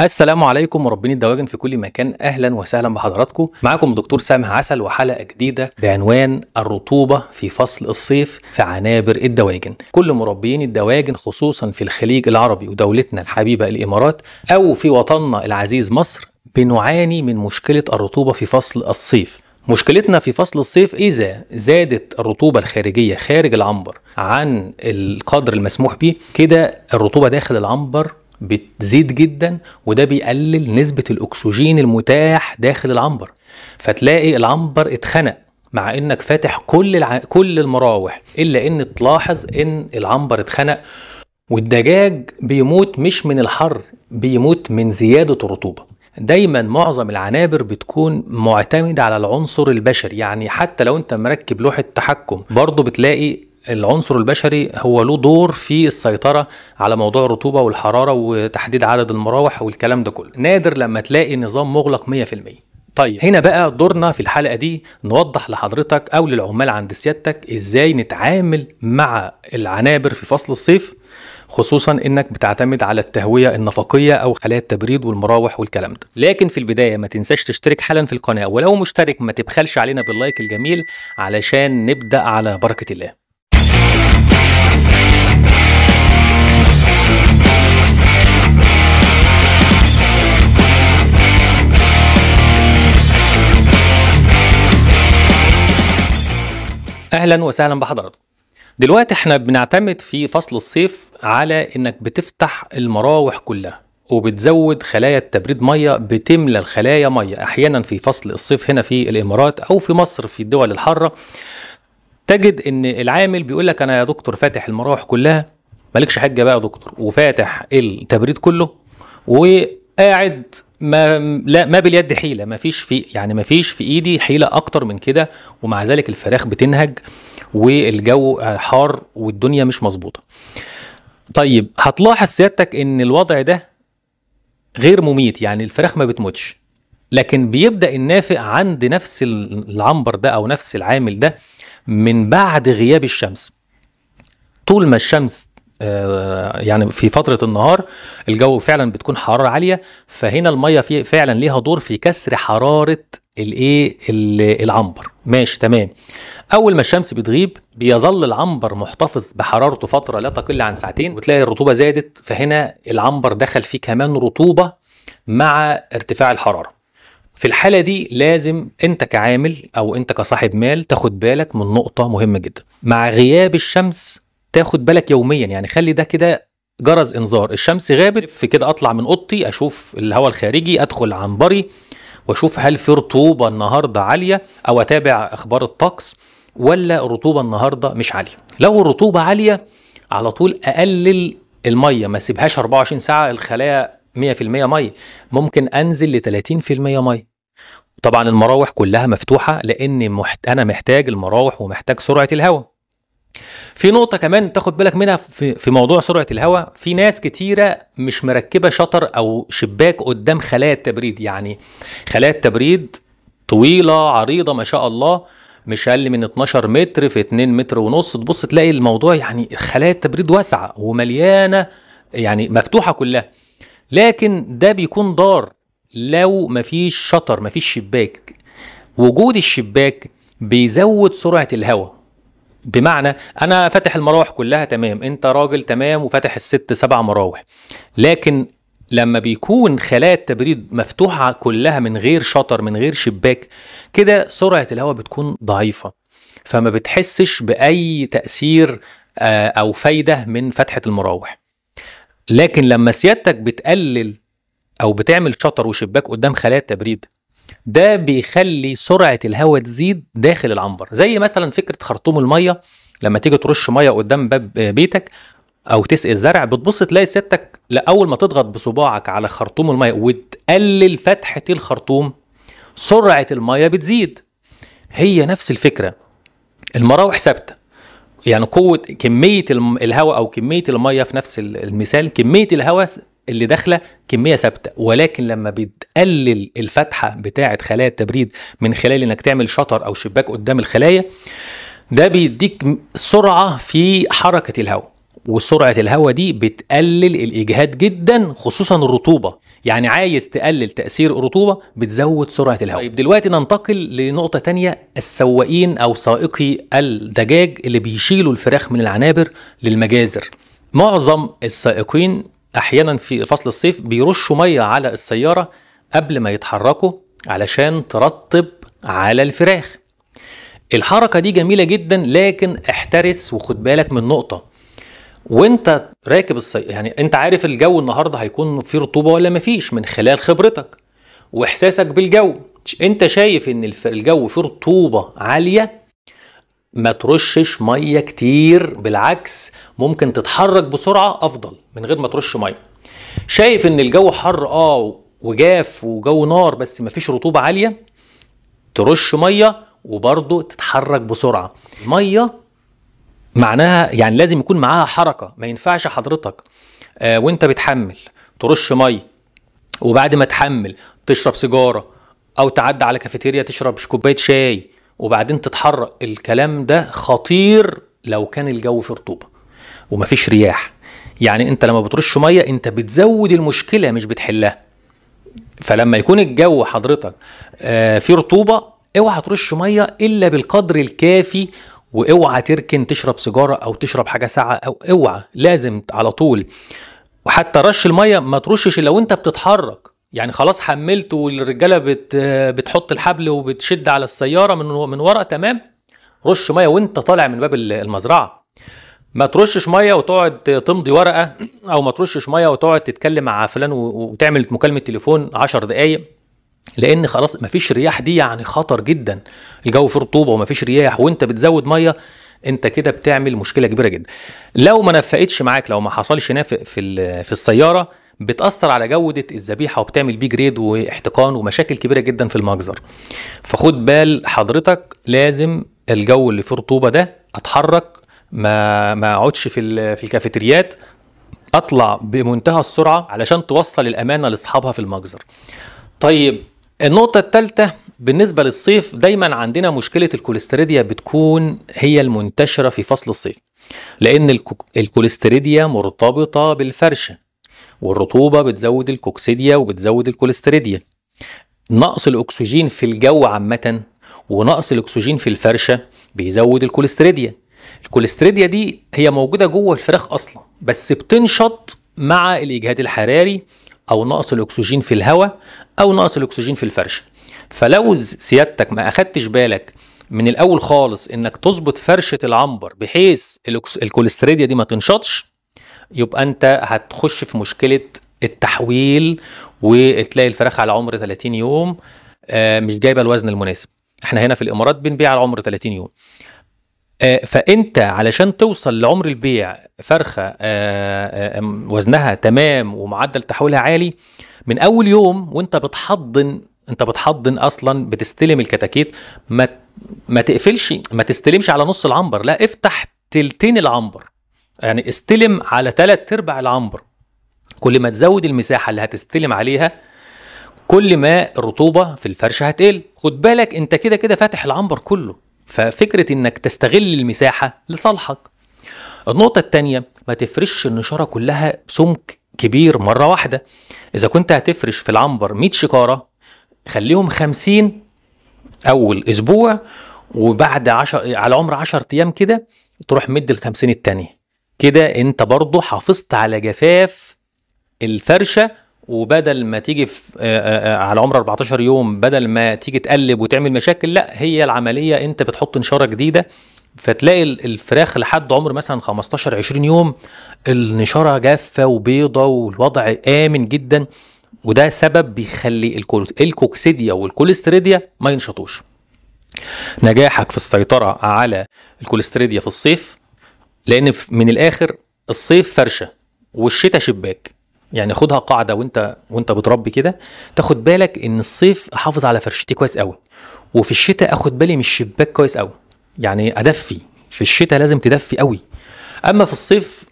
السلام عليكم وربنا الدواجن في كل مكان اهلا وسهلا بحضراتكم معاكم دكتور سامح عسل وحلقه جديده بعنوان الرطوبه في فصل الصيف في عنابر الدواجن كل مربيين الدواجن خصوصا في الخليج العربي ودولتنا الحبيبه الامارات او في وطننا العزيز مصر بنعاني من مشكله الرطوبه في فصل الصيف مشكلتنا في فصل الصيف إذا زادت الرطوبة الخارجية خارج العنبر عن القدر المسموح به كده الرطوبة داخل العنبر بتزيد جدا وده بيقلل نسبة الأكسجين المتاح داخل العنبر فتلاقي العنبر اتخنق مع انك فاتح كل الع... كل المراوح الا ان تلاحظ ان العنبر اتخنق والدجاج بيموت مش من الحر بيموت من زيادة الرطوبة دايما معظم العنابر بتكون معتمدة على العنصر البشري يعني حتى لو انت مركب لوحة تحكم برضه بتلاقي العنصر البشري هو له دور في السيطرة على موضوع الرطوبة والحرارة وتحديد عدد المراوح والكلام ده كله نادر لما تلاقي نظام مغلق 100% طيب هنا بقى دورنا في الحلقة دي نوضح لحضرتك أو للعمال عند سيادتك إزاي نتعامل مع العنابر في فصل الصيف خصوصا انك بتعتمد على التهويه النفقيه او خلايا التبريد والمراوح والكلام ده لكن في البدايه ما تنساش تشترك حالا في القناه ولو مشترك ما تبخلش علينا باللايك الجميل علشان نبدا على بركه الله اهلا وسهلا بحضراتكم دلوقتي احنا بنعتمد في فصل الصيف على انك بتفتح المراوح كلها وبتزود خلايا التبريد ميه بتملى الخلايا ميه احيانا في فصل الصيف هنا في الامارات او في مصر في الدول الحاره تجد ان العامل بيقول لك انا يا دكتور فاتح المراوح كلها مالكش حاجه بقى يا دكتور وفاتح التبريد كله وقاعد ما لا ما باليد حيله ما فيش في يعني ما فيش في ايدي حيله اكتر من كده ومع ذلك الفراخ بتنهج والجو آه، حار والدنيا مش مظبوطه طيب هتلاحظ سيادتك ان الوضع ده غير مميت يعني الفراخ ما بتموتش لكن بيبدا النافق عند نفس العنبر ده او نفس العامل ده من بعد غياب الشمس طول ما الشمس آه، يعني في فتره النهار الجو فعلا بتكون حراره عاليه فهنا الميه في فعلا ليها دور في كسر حراره الايه العنبر ماشي تمام اول ما الشمس بتغيب بيظل العنبر محتفظ بحرارته فتره لا تقل عن ساعتين وتلاقي الرطوبه زادت فهنا العنبر دخل فيه كمان رطوبه مع ارتفاع الحراره في الحالة دي لازم انت كعامل او انت كصاحب مال تاخد بالك من نقطة مهمة جدا مع غياب الشمس تاخد بالك يوميا يعني خلي ده كده جرس انذار الشمس غابت في كده اطلع من اوضتي اشوف الهواء الخارجي ادخل عنبري واشوف هل في رطوبه النهارده عاليه او اتابع اخبار الطقس ولا الرطوبه النهارده مش عاليه لو الرطوبه عاليه على طول اقلل الميه ما اسيبهاش 24 ساعه الخلايا 100% ميه ممكن انزل ل 30% ميه طبعا المراوح كلها مفتوحه لان محت... انا محتاج المراوح ومحتاج سرعه الهواء في نقطة كمان تاخد بالك منها في, موضوع سرعة الهواء في ناس كتيرة مش مركبة شطر أو شباك قدام خلايا التبريد يعني خلايا التبريد طويلة عريضة ما شاء الله مش اقل من 12 متر في 2 متر ونص تبص تلاقي الموضوع يعني خلايا التبريد واسعه ومليانه يعني مفتوحه كلها لكن ده بيكون ضار لو مفيش شطر مفيش شباك وجود الشباك بيزود سرعه الهواء بمعنى انا فاتح المراوح كلها تمام انت راجل تمام وفاتح الست سبع مراوح لكن لما بيكون خلايا التبريد مفتوحه كلها من غير شطر من غير شباك كده سرعه الهواء بتكون ضعيفه فما بتحسش باي تاثير آه، او فايده من فتحه المراوح لكن لما سيادتك بتقلل او بتعمل شطر وشباك قدام خلايا التبريد ده بيخلي سرعه الهواء تزيد داخل العنبر زي مثلا فكره خرطوم الميه لما تيجي ترش ميه قدام باب بيتك او تسقي الزرع بتبص تلاقي ستك لاول ما تضغط بصباعك على خرطوم الميه وتقلل فتحه الخرطوم سرعه الميه بتزيد هي نفس الفكره المراوح ثابته يعني قوه كميه الهواء او كميه الميه في نفس المثال كميه الهواء اللي داخله كميه ثابته ولكن لما بتقلل الفتحه بتاعه خلايا التبريد من خلال انك تعمل شطر او شباك قدام الخلايا ده بيديك سرعه في حركه الهواء وسرعه الهواء دي بتقلل الاجهاد جدا خصوصا الرطوبه يعني عايز تقلل تاثير الرطوبه بتزود سرعه الهواء طيب دلوقتي ننتقل لنقطه تانية السواقين او سائقي الدجاج اللي بيشيلوا الفراخ من العنابر للمجازر معظم السائقين احيانا في فصل الصيف بيرشوا ميه على السياره قبل ما يتحركوا علشان ترطب على الفراخ الحركة دي جميلة جدا لكن احترس وخد بالك من نقطة وانت راكب الصي... يعني انت عارف الجو النهاردة هيكون فيه رطوبة ولا مفيش من خلال خبرتك واحساسك بالجو انت شايف ان الجو فيه رطوبة عالية ما ترشش ميه كتير بالعكس ممكن تتحرك بسرعه افضل من غير ما ترش ميه شايف ان الجو حر اه وجاف وجو نار بس مفيش رطوبه عاليه ترش ميه وبرضه تتحرك بسرعه مية معناها يعني لازم يكون معاها حركه ما ينفعش حضرتك آه وانت بتحمل ترش ميه وبعد ما تحمل تشرب سيجاره او تعدي على كافيتيريا تشرب كوبايه شاي وبعدين تتحرق الكلام ده خطير لو كان الجو في رطوبه ومفيش رياح يعني انت لما بترش ميه انت بتزود المشكله مش بتحلها فلما يكون الجو حضرتك آه، في رطوبه اوعى ترش ميه الا بالقدر الكافي واوعى تركن تشرب سيجاره او تشرب حاجه ساقعه او اوعى لازم على طول وحتى رش الميه ما ترشش الا وانت بتتحرك يعني خلاص حملت والرجاله بت بتحط الحبل وبتشد على السياره من من ورا تمام رش ميه وانت طالع من باب المزرعه ما ترشش ميه وتقعد تمضي ورقه او ما ترشش ميه وتقعد تتكلم مع فلان وتعمل مكالمه تليفون 10 دقائق لان خلاص مفيش رياح دي يعني خطر جدا الجو فيه رطوبه ومفيش رياح وانت بتزود ميه انت كده بتعمل مشكله كبيره جدا لو ما نفقتش معاك لو ما حصلش نافق في في السياره بتاثر على جوده الذبيحه وبتعمل بيه جريد واحتقان ومشاكل كبيره جدا في المجزر فخد بال حضرتك لازم الجو اللي فيه رطوبه ده اتحرك ما ما اقعدش في في الكافيتريات اطلع بمنتهى السرعه علشان توصل الامانه لاصحابها في المجزر طيب النقطه الثالثه بالنسبه للصيف دايما عندنا مشكله الكوليستريديا بتكون هي المنتشره في فصل الصيف لان الكوليستريديا مرتبطه بالفرشه والرطوبة بتزود الكوكسيديا وبتزود الكوليستريديا نقص الأكسجين في الجو عامة ونقص الأكسجين في الفرشة بيزود الكوليستريديا الكوليستريديا دي هي موجودة جوه الفراخ أصلا بس بتنشط مع الإجهاد الحراري أو نقص الأكسجين في الهواء أو نقص الأكسجين في الفرشة فلو سيادتك ما أخدتش بالك من الأول خالص إنك تظبط فرشة العنبر بحيث الكوليستريديا دي ما تنشطش يبقى انت هتخش في مشكله التحويل وتلاقي الفراخ على عمر 30 يوم آه، مش جايبه الوزن المناسب احنا هنا في الامارات بنبيع على عمر 30 يوم آه، فانت علشان توصل لعمر البيع فرخه آه، وزنها تمام ومعدل تحويلها عالي من اول يوم وانت بتحضن انت بتحضن اصلا بتستلم الكتاكيت ما ما تقفلش ما تستلمش على نص العنبر لا افتح تلتين العنبر يعني استلم على ثلاث ارباع العنبر كل ما تزود المساحه اللي هتستلم عليها كل ما الرطوبه في الفرشه هتقل خد بالك انت كده كده فاتح العنبر كله ففكره انك تستغل المساحه لصالحك النقطه الثانيه ما تفرش النشاره كلها سمك كبير مره واحده اذا كنت هتفرش في العنبر 100 شكاره خليهم 50 اول اسبوع وبعد عشر على عمر 10 ايام كده تروح مد ال 50 التانية كده انت برضه حافظت على جفاف الفرشه وبدل ما تيجي في آه، آه، آه، على عمر 14 يوم بدل ما تيجي تقلب وتعمل مشاكل لا هي العمليه انت بتحط نشاره جديده فتلاقي الفراخ لحد عمر مثلا 15 20 يوم النشاره جافه وبيضه والوضع امن جدا وده سبب بيخلي الكوكسيديا والكوليستريديا ما ينشطوش نجاحك في السيطره على الكوليستريديا في الصيف لان من الاخر الصيف فرشه والشتاء شباك يعني خدها قاعده وانت وانت بتربي كده تاخد بالك ان الصيف احافظ على فرشتي كويس قوي وفي الشتاء اخد بالي من الشباك كويس قوي يعني ادفي في الشتاء لازم تدفي قوي اما في الصيف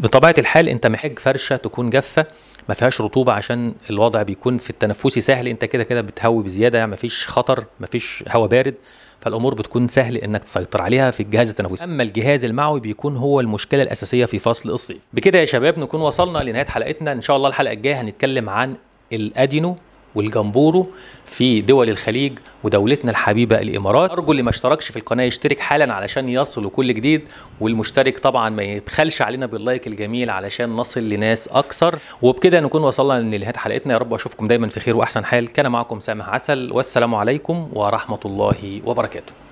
بطبيعه الحال انت محتاج فرشه تكون جافه ما فيهاش رطوبه عشان الوضع بيكون في التنفسي سهل انت كده كده بتهوي بزياده يعني ما فيش خطر ما فيش هواء بارد فالامور بتكون سهل انك تسيطر عليها في الجهاز التنفسي اما الجهاز المعوي بيكون هو المشكله الاساسيه في فصل الصيف بكده يا شباب نكون وصلنا لنهايه حلقتنا ان شاء الله الحلقه الجايه هنتكلم عن الادينو والجمبورو في دول الخليج ودولتنا الحبيبة الإمارات أرجو اللي ما اشتركش في القناة يشترك حالا علشان يصل كل جديد والمشترك طبعا ما يتخلش علينا باللايك الجميل علشان نصل لناس أكثر وبكده نكون وصلنا لنهاية حلقتنا يا رب أشوفكم دايما في خير وأحسن حال كان معكم سامح عسل والسلام عليكم ورحمة الله وبركاته